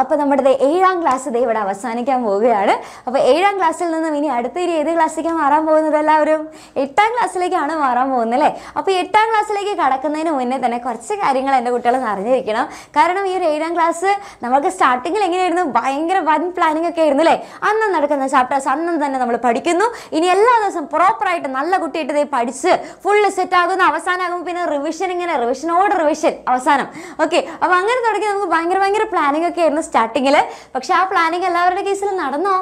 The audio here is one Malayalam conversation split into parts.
അപ്പോൾ നമ്മുടെ ഏഴാം ക്ലാസ് ദേ ഇവിടെ അവസാനിക്കാൻ പോവുകയാണ് അപ്പോൾ ഏഴാം ക്ലാസ്സിൽ നിന്നും ഇനി അടുത്ത ഇനി ഏത് ക്ലാസ്സിലേക്കാണ് മാറാൻ പോകുന്നത് എല്ലാവരും എട്ടാം ക്ലാസ്സിലേക്കാണ് മാറാൻ പോകുന്നത് അല്ലേ അപ്പോൾ എട്ടാം ക്ലാസ്സിലേക്ക് കടക്കുന്നതിന് മുന്നേ തന്നെ കുറച്ച് കാര്യങ്ങൾ എൻ്റെ കുട്ടികളൊന്ന് അറിഞ്ഞിരിക്കണം കാരണം ഈ ഒരു ഏഴാം ക്ലാസ് നമുക്ക് സ്റ്റാർട്ടിങ്ങിൽ എങ്ങനെയായിരുന്നു ഭയങ്കര വൺ പ്ലാനിങ് ഒക്കെ ആയിരുന്നു അല്ലേ അന്നും നടക്കുന്ന ചാപ്റ്റേഴ്സ് അന്നും തന്നെ നമ്മൾ പഠിക്കുന്നു ഇനി എല്ലാ ദിവസവും പ്രോപ്പറായിട്ട് നല്ല കുട്ടിയായിട്ട് ഇതേ പഠിച്ച് ഫുള്ള് സെറ്റ് ആകുന്ന അവസാനമാകുമ്പോൾ പിന്നെ റിവിഷൻ ഇങ്ങനെ റിവിഷനോട് റിവിഷൻ അവസാനം ഓക്കെ അപ്പോൾ അങ്ങനെ തുടങ്ങി നമുക്ക് ഭയങ്കര ഭയങ്കര പ്ലാനിങ് ഒക്കെ ആയിരുന്നു സ്റ്റാർട്ടിങ്ങിൽ പക്ഷെ ആ പ്ലാനിങ് എല്ലാവരുടെ കേസിൽ നടന്നോ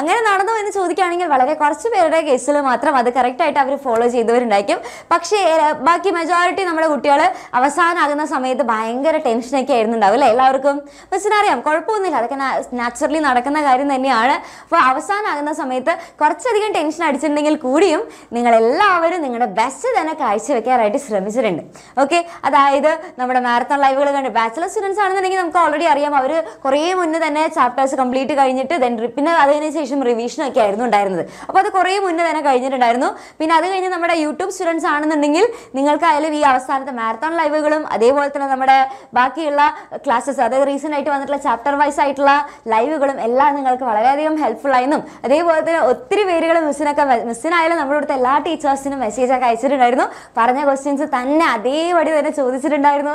അങ്ങനെ നടന്നു എന്ന് ചോദിക്കുകയാണെങ്കിൽ വളരെ കുറച്ച് പേരുടെ കേസിൽ മാത്രം അത് കറക്റ്റായിട്ട് അവർ ഫോളോ ചെയ്തവരുണ്ടായിരിക്കും പക്ഷേ ബാക്കി മെജോറിറ്റി നമ്മുടെ കുട്ടികൾ അവസാനമാകുന്ന സമയത്ത് ഭയങ്കര ടെൻഷനൊക്കെ ഉണ്ടാവും അല്ലേ എല്ലാവർക്കും വെച്ചിനറിയാം കുഴപ്പമൊന്നുമില്ല അതൊക്കെ നാച്ചുറലി നടക്കുന്ന കാര്യം തന്നെയാണ് അപ്പോൾ അവസാനമാകുന്ന സമയത്ത് കുറച്ചധികം ടെൻഷൻ അടിച്ചിട്ടുണ്ടെങ്കിൽ കൂടിയും നിങ്ങളെല്ലാവരും നിങ്ങളുടെ ബെസ്റ്റ് തന്നെ കാഴ്ചവെക്കാനായിട്ട് ശ്രമിച്ചിട്ടുണ്ട് ഓക്കെ അതായത് നമ്മുടെ മാരത്തൺ ലൈവുകൾ കണ്ട് ബാച്ചിലർ സ്റ്റുഡൻസ് ആണെന്നുണ്ടെങ്കിൽ നമുക്ക് ഓൾറെഡി അറിയാം അവർ കുറേ മുന്നേ തന്നെ ചാപ്റ്റേഴ്സ് കംപ്ലീറ്റ് കഴിഞ്ഞിട്ട് ദെൻ പിന്നെ അതിന് ശേഷം റിവിഷൻ ഒക്കെ ആയിരുന്നു ഉണ്ടായിരുന്നത് അപ്പോൾ അത് കുറേ മുന്നേ തന്നെ കഴിഞ്ഞിട്ടുണ്ടായിരുന്നു പിന്നെ അത് കഴിഞ്ഞ് നമ്മുടെ യൂട്യൂബ് സ്റ്റുഡൻസ് ആണെന്നുണ്ടെങ്കിൽ നിങ്ങൾക്ക് അതിൽ ഈ അവസാനത്തെ മാരത്തോൺ ലൈവുകളും അതേപോലെ തന്നെ നമ്മുടെ ബാക്കിയുള്ള ക്ലാസ്സസ് അതായത് റീസെൻ്റ് ആയിട്ട് വന്നിട്ടുള്ള ചാപ്റ്റർ വൈസ് ആയിട്ടുള്ള ലൈവുകളും എല്ലാം നിങ്ങൾക്ക് വളരെയധികം ഹെൽപ്ഫുൾ ആയിരുന്നു അതേപോലെ തന്നെ ഒത്തിരി പേരുകൾ മിസ്സിനൊക്കെ മിസ്സിനായാലും നമ്മുടെ അടുത്ത എല്ലാ ടീച്ചേഴ്സിനും മെസ്സേജൊക്കെ അയച്ചിട്ടുണ്ടായിരുന്നു പറഞ്ഞ ക്വസ്റ്റ്യൻസ് തന്നെ അതേപടി തന്നെ ചോദിച്ചിട്ടുണ്ടായിരുന്നു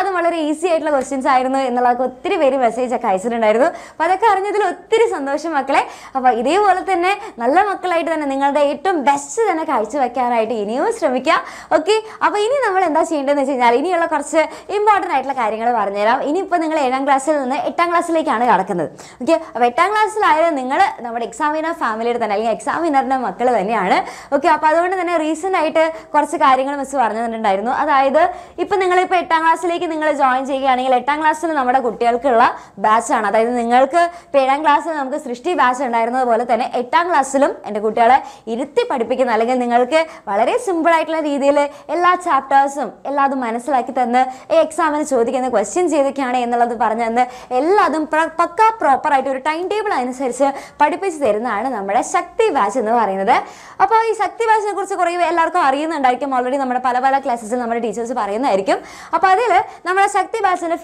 അതും വളരെ ഈസി ആയിട്ടുള്ള ക്വസ്റ്റ്യൻസ് ആയിരുന്നു എന്നുള്ളതൊക്കെ ഒത്തിരി പേര് മെസ്സേജൊക്കെ അയച്ചിട്ടുണ്ടായിരുന്നു അപ്പോൾ അതൊക്കെ അറിഞ്ഞതിൽ ഒത്തിരി സന്തോഷം മക്കളെ അപ്പോൾ ഇതേപോലെ തന്നെ നല്ല മക്കളായിട്ട് തന്നെ നിങ്ങളുടെ ഏറ്റവും ബെസ്റ്റ് തന്നെ കാഴ്ചവെക്കാനായിട്ട് ഇനിയും ശ്രമിക്കാം ഓക്കെ അപ്പോൾ ഇനി നമ്മൾ എന്താ ചെയ്യേണ്ടതെന്ന് വെച്ച് കഴിഞ്ഞാൽ ഇനിയുള്ള കുറച്ച് ഇമ്പോർട്ടൻ്റ് ആയിട്ടുള്ള കാര്യങ്ങൾ പറഞ്ഞുതരാം ഇനിയിപ്പോൾ നിങ്ങൾ ഏഴാം ക്ലാസ്സിൽ നിന്ന് എട്ടാം ക്ലാസ്സിലേക്കാണ് കടക്കുന്നത് ഓക്കെ അപ്പോൾ എട്ടാം ക്ലാസ്സിലായാലും നിങ്ങൾ നമ്മുടെ വിനർ ഫാമിലിയുടെ തന്നെ അല്ലെങ്കിൽ വിനറിൻ്റെ മക്കൾ തന്നെയാണ് ഓക്കെ അപ്പോൾ അതുകൊണ്ട് തന്നെ റീസെൻ്റ് ആയിട്ട് കുറച്ച് കാര്യങ്ങൾ മിസ് പറഞ്ഞു തന്നിട്ടുണ്ടായിരുന്നു അതായത് നിങ്ങൾ നിങ്ങളിപ്പോൾ എട്ടാം ക്ലാസ്സിലേക്ക് നിങ്ങൾ ജോയിൻ ചെയ്യുകയാണെങ്കിൽ എട്ടാം ക്ലാസ്സിൽ നമ്മുടെ കുട്ടികൾക്കുള്ള ബാച്ചാണ് അതായത് നിങ്ങൾക്ക് ഏഴാം ക്ലാസ്സിൽ നമുക്ക് സൃഷ്ടി ബാച്ച് ക്ലാസ് ഉണ്ടായിരുന്നത് പോലെ തന്നെ എട്ടാം ക്ലാസ്സിലും എൻ്റെ കുട്ടികളെ ഇരുത്തി പഠിപ്പിക്കുന്ന അല്ലെങ്കിൽ നിങ്ങൾക്ക് വളരെ സിമ്പിൾ ആയിട്ടുള്ള രീതിയിൽ എല്ലാ ചാപ്റ്റേഴ്സും എല്ലാതും മനസ്സിലാക്കി തന്ന് എക്സാമിന് ചോദിക്കുന്ന ക്വസ്റ്റ്യൻ ചെയ്തൊക്കെയാണ് എന്നുള്ളത് പറഞ്ഞു തന്ന് എല്ലാതും പക്ക പ്രോപ്പറായിട്ട് ഒരു ടൈം ടേബിൾ അനുസരിച്ച് പഠിപ്പിച്ചു തരുന്നതാണ് നമ്മുടെ ശക്തി ബാച്ച് എന്ന് പറയുന്നത് അപ്പോൾ ഈ ശക്തി ബാച്ചിനെ കുറിച്ച് കുറേ എല്ലാവർക്കും അറിയുന്നുണ്ടായിരിക്കും ഓൾറെഡി നമ്മുടെ പല പല ക്ലാസ്സസിൽ നമ്മുടെ ടീച്ചേഴ്സ് പറയുന്നതായിരിക്കും അപ്പോൾ അതിൽ നമ്മുടെ ശക്തി ബാച്ചിൻ്റെ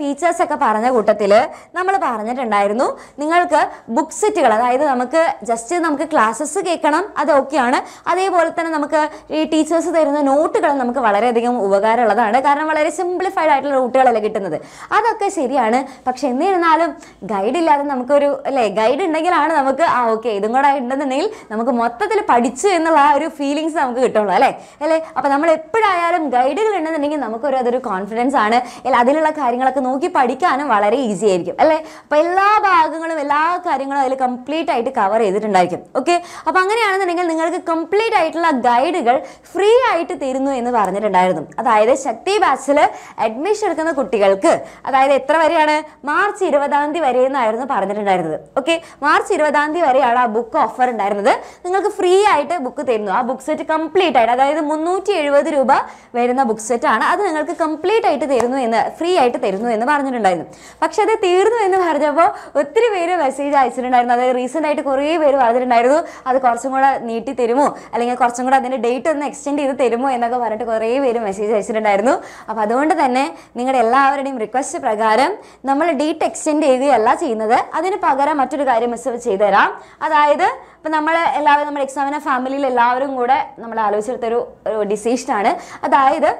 ഒക്കെ പറഞ്ഞ കൂട്ടത്തിൽ നമ്മൾ പറഞ്ഞിട്ടുണ്ടായിരുന്നു നിങ്ങൾക്ക് ബുക്ക് സെറ്റുകൾ അതായത് അതായത് നമുക്ക് ജസ്റ്റ് നമുക്ക് ക്ലാസ്സസ് കേൾക്കണം അത് ഓക്കെയാണ് അതേപോലെ തന്നെ നമുക്ക് ഈ ടീച്ചേഴ്സ് തരുന്ന നോട്ടുകൾ നമുക്ക് വളരെയധികം ഉപകാരമുള്ളതാണ് കാരണം വളരെ സിംപ്ലിഫൈഡ് ആയിട്ടുള്ള റൂട്ടുകളല്ലേ കിട്ടുന്നത് അതൊക്കെ ശരിയാണ് പക്ഷെ എന്നിരുന്നാലും ഗൈഡ് ഇല്ലാതെ നമുക്കൊരു അല്ലേ ഗൈഡ് ഉണ്ടെങ്കിലാണ് നമുക്ക് ആ ഓക്കെ ഇതും കൂടെ ഉണ്ടെന്നുണ്ടെങ്കിൽ നമുക്ക് മൊത്തത്തിൽ പഠിച്ചു എന്നുള്ള ആ ഒരു ഫീലിങ്സ് നമുക്ക് കിട്ടുള്ളൂ അല്ലേ അല്ലേ അപ്പോൾ നമ്മൾ എപ്പോഴായാലും ഗൈഡുകൾ ഉണ്ടെന്നുണ്ടെങ്കിൽ നമുക്കൊരു അതൊരു കോൺഫിഡൻസ് ആണ് അതിലുള്ള കാര്യങ്ങളൊക്കെ നോക്കി പഠിക്കാനും വളരെ ഈസി ആയിരിക്കും അല്ലേ അപ്പോൾ എല്ലാ ഭാഗങ്ങളും എല്ലാ കാര്യങ്ങളും അതിൽ കംപ്ലീറ്റ് കംപ്ലീറ്റ് ആയിട്ട് കവർ ചെയ്തിട്ടുണ്ടായിരിക്കും ഓക്കെ അപ്പോൾ അങ്ങനെയാണെന്നുണ്ടെങ്കിൽ നിങ്ങൾക്ക് കംപ്ലീറ്റ് ആയിട്ടുള്ള ഗൈഡുകൾ ഫ്രീ ആയിട്ട് തരുന്നു എന്ന് പറഞ്ഞിട്ടുണ്ടായിരുന്നു അതായത് ശക്തി ബാച്ചിൽ അഡ്മിഷൻ എടുക്കുന്ന കുട്ടികൾക്ക് അതായത് എത്ര വരെയാണ് മാർച്ച് ഇരുപതാം തീയതി വരെ എന്നായിരുന്നു പറഞ്ഞിട്ടുണ്ടായിരുന്നത് ഓക്കെ മാർച്ച് ഇരുപതാം തീയതി വരെയാണ് ആ ബുക്ക് ഓഫർ ഉണ്ടായിരുന്നത് നിങ്ങൾക്ക് ഫ്രീ ആയിട്ട് ബുക്ക് തരുന്നു ആ ബുക്ക് സെറ്റ് കംപ്ലീറ്റ് ആയിട്ട് അതായത് മുന്നൂറ്റി എഴുപത് രൂപ വരുന്ന ബുക്ക് സെറ്റ് ആണ് അത് നിങ്ങൾക്ക് കംപ്ലീറ്റ് ആയിട്ട് തരുന്നു എന്ന് ഫ്രീ ആയിട്ട് തരുന്നു എന്ന് പറഞ്ഞിട്ടുണ്ടായിരുന്നു പക്ഷെ അത് തീർന്നു എന്ന് പറഞ്ഞപ്പോൾ ഒത്തിരി പേര് മെസ്സേജ് അയച്ചിട്ടുണ്ടായിരുന്നു അതായത് റീസെൻ്റ് ആയിട്ട് കുറേ പേര് പറഞ്ഞിട്ടുണ്ടായിരുന്നു അത് കുറച്ചും കൂടെ നീട്ടി തരുമോ അല്ലെങ്കിൽ കുറച്ചും കൂടെ അതിൻ്റെ ഡേറ്റ് ഒന്ന് എക്സ്റ്റെൻഡ് ചെയ്ത് തരുമോ എന്നൊക്കെ പറഞ്ഞിട്ട് കുറേ പേര് മെസ്സേജ് അയച്ചിട്ടുണ്ടായിരുന്നു അപ്പോൾ അതുകൊണ്ട് തന്നെ നിങ്ങളുടെ എല്ലാവരുടെയും റിക്വസ്റ്റ് പ്രകാരം നമ്മൾ ഡേറ്റ് എക്സ്റ്റെൻഡ് ചെയ്യുകയല്ല ചെയ്യുന്നത് അതിന് പകരം മറ്റൊരു കാര്യം മിസ് ചെയ്തുതരാം അതായത് ഇപ്പം നമ്മൾ എല്ലാവരും നമ്മുടെ എക്സാമിനെ ഫാമിലിയിൽ എല്ലാവരും കൂടെ നമ്മൾ ആലോചിച്ചെടുത്തൊരു ഡിസിഷനാണ് അതായത്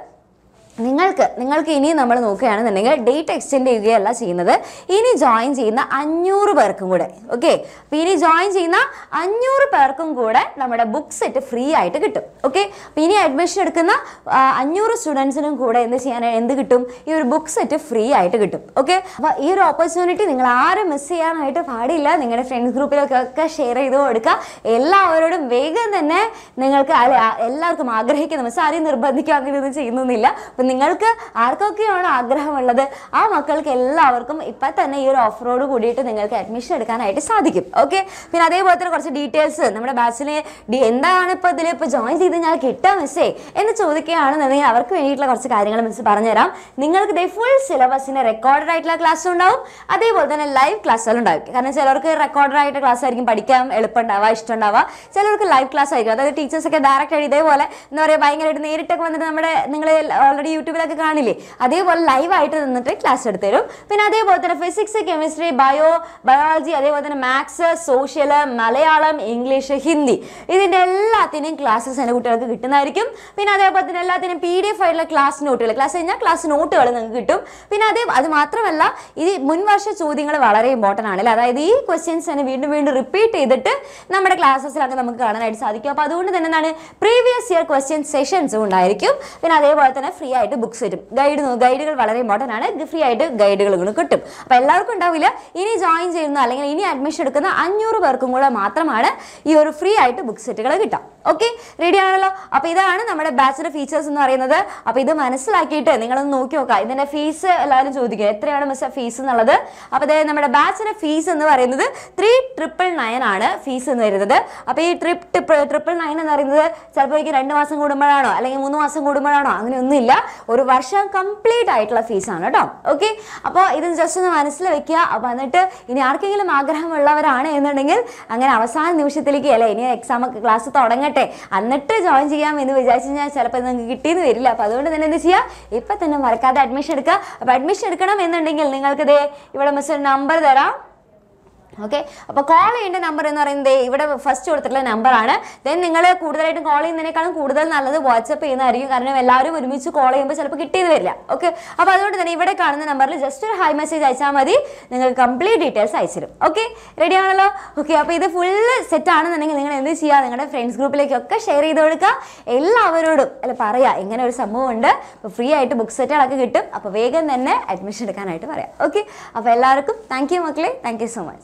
നിങ്ങൾക്ക് നിങ്ങൾക്ക് ഇനി നമ്മൾ നോക്കുകയാണെന്നുണ്ടെങ്കിൽ ഡേറ്റ് എക്സ്റ്റെൻഡ് ചെയ്യുകയല്ല ചെയ്യുന്നത് ഇനി ജോയിൻ ചെയ്യുന്ന അഞ്ഞൂറ് പേർക്കും കൂടെ ഓക്കെ അപ്പോൾ ഇനി ജോയിൻ ചെയ്യുന്ന അഞ്ഞൂറ് പേർക്കും കൂടെ നമ്മുടെ ബുക്ക് സെറ്റ് ഫ്രീ ആയിട്ട് കിട്ടും ഓക്കെ അപ്പോൾ ഇനി അഡ്മിഷൻ എടുക്കുന്ന അഞ്ഞൂറ് സ്റ്റുഡൻസിനും കൂടെ എന്ത് ചെയ്യാൻ എന്ത് കിട്ടും ഈ ഒരു ബുക്ക് സെറ്റ് ഫ്രീ ആയിട്ട് കിട്ടും ഓക്കെ അപ്പോൾ ഈ ഒരു ഓപ്പർച്യൂണിറ്റി നിങ്ങൾ ആരും മിസ് ചെയ്യാനായിട്ട് പാടില്ല നിങ്ങളുടെ ഫ്രണ്ട്സ് ഗ്രൂപ്പിലൊക്കെ ഷെയർ ചെയ്ത് കൊടുക്കുക എല്ലാവരോടും വേഗം തന്നെ നിങ്ങൾക്ക് എല്ലാവർക്കും ആഗ്രഹിക്കുന്ന മിസ് ആരെയും നിർബന്ധിക്കുക ചെയ്യുന്നില്ല ചെയ്യുന്നൊന്നുമില്ല അപ്പം നിങ്ങൾക്ക് ആർക്കൊക്കെയാണ് ആഗ്രഹമുള്ളത് ആ മക്കൾക്ക് എല്ലാവർക്കും ഇപ്പം തന്നെ ഈ ഒരു ഓഫറോട് കൂടിയിട്ട് നിങ്ങൾക്ക് അഡ്മിഷൻ എടുക്കാനായിട്ട് സാധിക്കും ഓക്കെ പിന്നെ അതേപോലെ തന്നെ കുറച്ച് ഡീറ്റെയിൽസ് നമ്മുടെ ബാച്ചിലെ എന്താണ് ഇപ്പോൾ ഇതിൽ ഇപ്പോൾ ജോയിൻ ചെയ്ത് ഞാൻ കിട്ടാൻ മിസ്സേ എന്ന് ചോദിക്കുകയാണെന്നുണ്ടെങ്കിൽ അവർക്ക് വേണ്ടിയിട്ടുള്ള കുറച്ച് കാര്യങ്ങൾ മിസ് പറഞ്ഞുതരാം നിങ്ങൾക്ക് ഇതേ ഫുൾ സിലബസിൻ്റെ റെക്കോർഡഡ് ആയിട്ടുള്ള ക്ലാസ് ഉണ്ടാവും അതേപോലെ തന്നെ ലൈവ് ക്ലാസ്സുകൾ ഉണ്ടാവും കാരണം ചിലർക്ക് റെക്കോർഡഡ് ആയിട്ട് ക്ലാസ് ആയിരിക്കും പഠിക്കാൻ എളുപ്പമുണ്ടാവുക ഉണ്ടാവുക ചിലർക്ക് ലൈവ് ക്ലാസ് ആയിരിക്കും അതായത് ടീച്ചേഴ്സൊക്കെ ഡയറക്റ്റ് ആയിട്ട് ഇതേപോലെ എന്താ പറയുക ഭയങ്കരമായിട്ട് നേരിട്ടൊക്കെ വന്നിട്ട് നമ്മുടെ നിങ്ങൾ ഓൾറെഡി യൂട്യൂബിലൊക്കെ കാണില്ലേ അതേപോലെ ലൈവായിട്ട് നിന്നിട്ട് ക്ലാസ് എടുത്തു തരും പിന്നെ അതേപോലെ തന്നെ ഫിസിക്സ് കെമിസ്ട്രി ബയോ ബയോളജി അതേപോലെ തന്നെ maths social Malayalam English Hindi ഇതിൻ്റെ എല്ലാത്തിനും ക്ലാസ്സസ് എൻ്റെ കുട്ടികൾക്ക് കിട്ടുന്നതായിരിക്കും പിന്നെ അതേപോലെ തന്നെ എല്ലാത്തിനും പി ഡി എഫ് ആയിട്ടുള്ള ക്ലാസ് നോട്ടുകൾ ക്ലാസ് കഴിഞ്ഞാൽ ക്ലാസ് നോട്ടുകൾ നിങ്ങൾക്ക് കിട്ടും പിന്നെ അതേ അത് മാത്രമല്ല ഈ മുൻവർഷ ചോദ്യങ്ങൾ വളരെ ഇമ്പോർട്ടൻ്റ് ആണ് അല്ലേ അതായത് ഈ ക്വസ്റ്റ്യൻസ് തന്നെ വീണ്ടും വീണ്ടും റിപ്പീറ്റ് ചെയ്തിട്ട് നമ്മുടെ ക്ലാസ്സസിലൊക്കെ നമുക്ക് കാണാനായിട്ട് സാധിക്കും അപ്പോൾ അതുകൊണ്ട് തന്നെ എന്താണ് പ്രീവിയസ് ഇയർ ക്വസ്റ്റ്യൻ സെഷൻസും ഉണ്ടായിരിക്കും പിന്നെ അതേപോലെ തന്നെ ഫ്രീ ആയിട്ട് ബുക്സ് വരും ഗൈഡ് ഗൈഡുകൾ വളരെ ഇമ്പോർട്ടൻ്റ് ആണ് ഫ്രീ ആയിട്ട് ഗൈഡുകൾ കിട്ടും അപ്പോൾ എല്ലാവർക്കും ഉണ്ടാവില്ല ഇനി ജോയിൻ ചെയ്യുന്ന അല്ലെങ്കിൽ ഇനി അഡ്മിഷൻ എടുക്കുന്ന അഞ്ഞൂറ് പേർക്കും കൂടെ മാത്രമാണ് ഈ ഒരു ഫ്രീ ആയിട്ട് ബുക്ക് സെറ്റുകൾ കിട്ടാം ഓക്കെ റെഡി ആണല്ലോ അപ്പോൾ ഇതാണ് നമ്മുടെ ബാച്ചിലെ ഫീച്ചേഴ്സ് എന്ന് പറയുന്നത് അപ്പോൾ ഇത് മനസ്സിലാക്കിയിട്ട് നിങ്ങളൊന്ന് നോക്കി നോക്കാം ഇതിൻ്റെ ഫീസ് എല്ലാവരും ചോദിക്കുക എത്രയാണ് മിസ് ഫീസ് എന്നുള്ളത് അപ്പോൾ അതായത് നമ്മുടെ ബാച്ചിലെ ഫീസ് എന്ന് പറയുന്നത് ത്രീ ട്രിപ്പിൾ നയൻ ആണ് ഫീസ് എന്ന് വരുന്നത് അപ്പോൾ ഈ ട്രിപ്പ് ട്രിപ്പിൾ നയൻ എന്ന് പറയുന്നത് ചിലപ്പോൾ രണ്ട് മാസം കൂടുമ്പോഴാണോ അല്ലെങ്കിൽ മൂന്ന് മാസം കൂടുമ്പോഴാണോ അങ്ങനെയൊന്നുമില്ല ഒരു വർഷം കംപ്ലീറ്റ് ആയിട്ടുള്ള ഫീസാണ് കേട്ടോ ഓക്കെ അപ്പോൾ ഇത് ജസ്റ്റ് ഒന്ന് മനസ്സിൽ വെക്കുക അപ്പോൾ എന്നിട്ട് ഇനി ആർക്കെങ്കിലും ആഗ്രഹമുള്ളവരാണ് എന്നുണ്ടെങ്കിൽ അങ്ങനെ അവസാന നിമിഷത്തിലേക്ക് അല്ലേ ഇനി എക്സാം ക്ലാസ് തുടങ്ങട്ടെ എന്നിട്ട് ജോയിൻ ചെയ്യാം എന്ന് വിചാരിച്ചു കഴിഞ്ഞാൽ ചിലപ്പോൾ ഇത് നിങ്ങൾക്ക് കിട്ടിയെന്ന് വരില്ല അപ്പോൾ അതുകൊണ്ട് തന്നെ എന്ത് ചെയ്യുക ഇപ്പം തന്നെ മറക്കാതെ അഡ്മിഷൻ എടുക്കുക അപ്പോൾ അഡ്മിഷൻ എടുക്കണം എന്നുണ്ടെങ്കിൽ നിങ്ങൾക്കിത് ഇവിടെ മിസ് നമ്പർ തരാം ഓക്കെ അപ്പോൾ കോൾ ചെയ്യേണ്ട നമ്പർ എന്ന് പറയുന്നത് ഇവിടെ ഫസ്റ്റ് കൊടുത്തിട്ടുള്ള നമ്പറാണ് ദെൻ നിങ്ങൾ കൂടുതലായിട്ടും കോൾ ചെയ്യുന്നതിനേക്കാളും കൂടുതൽ നല്ലത് വാട്സപ്പ് ചെയ്യുന്നതായിരിക്കും കാരണം എല്ലാവരും ഒരുമിച്ച് കോൾ ചെയ്യുമ്പോൾ ചിലപ്പോൾ കിട്ടിയത് വരില്ല ഓക്കെ അപ്പോൾ അതുകൊണ്ട് തന്നെ ഇവിടെ കാണുന്ന നമ്പറിൽ ജസ്റ്റ് ഒരു ഹൈ മെസ്സേജ് അയച്ചാൽ മതി നിങ്ങൾ കംപ്ലീറ്റ് ഡീറ്റെയിൽസ് അയച്ചിരും ഓക്കെ റെഡി ആണല്ലോ ഓക്കെ അപ്പോൾ ഇത് ഫുള്ള് സെറ്റ് ആണെന്നുണ്ടെങ്കിൽ നിങ്ങൾ എന്ത് ചെയ്യുക നിങ്ങളുടെ ഫ്രണ്ട്സ് ഗ്രൂപ്പിലേക്കൊക്കെ ഷെയർ ചെയ്ത് കൊടുക്കുക എല്ലാവരോടും അല്ല പറയുക ഇങ്ങനെ ഒരു സംഭവം ഉണ്ട് ഫ്രീ ആയിട്ട് ബുക്ക് സെറ്റുകളൊക്കെ കിട്ടും അപ്പോൾ വേഗം തന്നെ അഡ്മിഷൻ എടുക്കാനായിട്ട് പറയാം ഓക്കെ അപ്പോൾ എല്ലാവർക്കും താങ്ക് യു മക്കളെ താങ്ക് യു സോ മച്ച്